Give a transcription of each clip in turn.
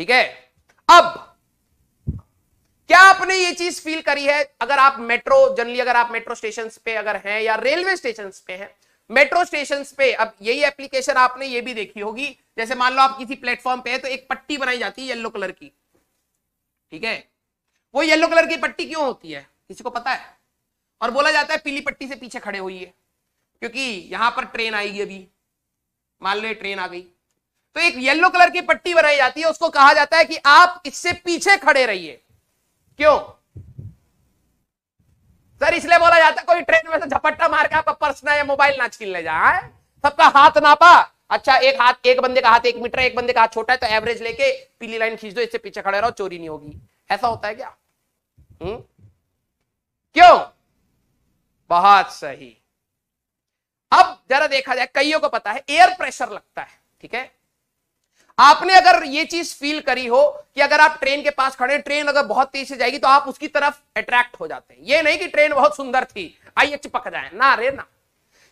ठीक है अब क्या आपने ये चीज फील करी है अगर आप मेट्रो जनरली अगर आप मेट्रो स्टेशन पे अगर हैं या रेलवे स्टेशन पे हैं मेट्रो स्टेशन पे अब यही एप्लीकेशन आपने ये भी देखी होगी जैसे मान लो आप किसी प्लेटफॉर्म पे है तो एक पट्टी बनाई जाती है येलो कलर की ठीक है वो येलो कलर की पट्टी क्यों होती है किसी को पता है और बोला जाता है पीली पट्टी से पीछे खड़े हुई है क्योंकि यहां पर ट्रेन आएगी अभी मान लो ये ट्रेन आ गई तो एक येलो कलर की पट्टी बनाई जाती है उसको कहा जाता है कि आप इससे पीछे खड़े रहिए क्यों सर इसलिए बोला जाता कोई ट्रेन में से झपट्टा मार के आपका पर्स ना या मोबाइल ना छीन ले जाए सबका हाथ नापा अच्छा एक हाथ एक बंदे का हाथ एक मीटर एक बंदे का हाथ छोटा है तो एवरेज लेके पीली लाइन खींच दो इससे पीछे खड़े रहो चोरी नहीं होगी ऐसा होता है क्या हुँ? हम्म? क्यों बहुत सही अब जरा देखा जाए कईयों को पता है एयर प्रेशर लगता है ठीक है आपने अगर ये चीज फील करी हो कि अगर आप ट्रेन के पास खड़े ट्रेन अगर बहुत तेज से जाएगी तो आप उसकी तरफ अट्रैक्ट हो जाते हैं ये नहीं कि ट्रेन बहुत सुंदर थी आइए चिपक जाए ना रे ना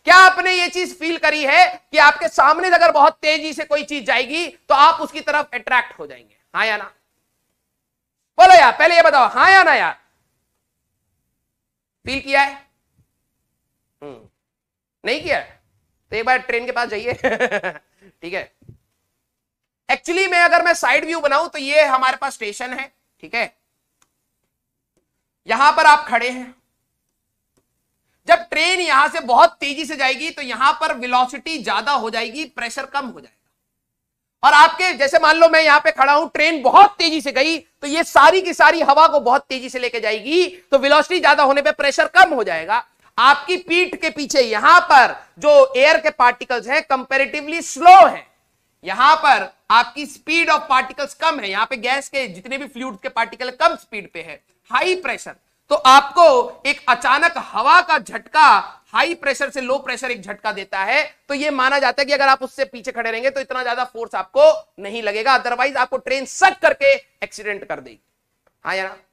क्या आपने ये चीज फील करी है कि आपके सामने अगर बहुत तेजी से कोई चीज जाएगी तो आप उसकी तरफ अट्रैक्ट हो जाएंगे हाँ या ना बोलो यार पहले ये बताओ हाँ या ना यार फील किया है हम्म। नहीं किया तो एक बार ट्रेन के पास जाइए ठीक है एक्चुअली में अगर मैं साइड व्यू बनाऊं तो ये हमारे पास स्टेशन है ठीक है यहां पर आप खड़े हैं जब ट्रेन यहां से बहुत तेजी से जाएगी तो यहां पर वेलोसिटी ज्यादा हो जाएगी प्रेशर कम हो जाएगा और आपके जैसे मान लो मैं यहां पे खड़ा हूं ट्रेन बहुत तेजी से गई तो ये सारी की सारी हवा को बहुत तेजी से लेके जाएगी तो वेलोसिटी ज्यादा होने पे प्रेशर कम हो जाएगा आपकी पीठ के पीछे यहां पर जो एयर के पार्टिकल्स हैं कंपेरेटिवली स्लो है यहां पर आपकी स्पीड ऑफ पार्टिकल्स कम है यहाँ पे गैस के जितने भी फ्लूड के पार्टिकल कम स्पीड पे है हाई प्रेशर तो आपको एक अचानक हवा का झटका हाई प्रेशर से लो प्रेशर एक झटका देता है तो यह माना जाता है कि अगर आप उससे पीछे खड़े रहेंगे तो इतना ज्यादा फोर्स आपको नहीं लगेगा अदरवाइज आपको ट्रेन सट करके एक्सीडेंट कर देगी हाँ यार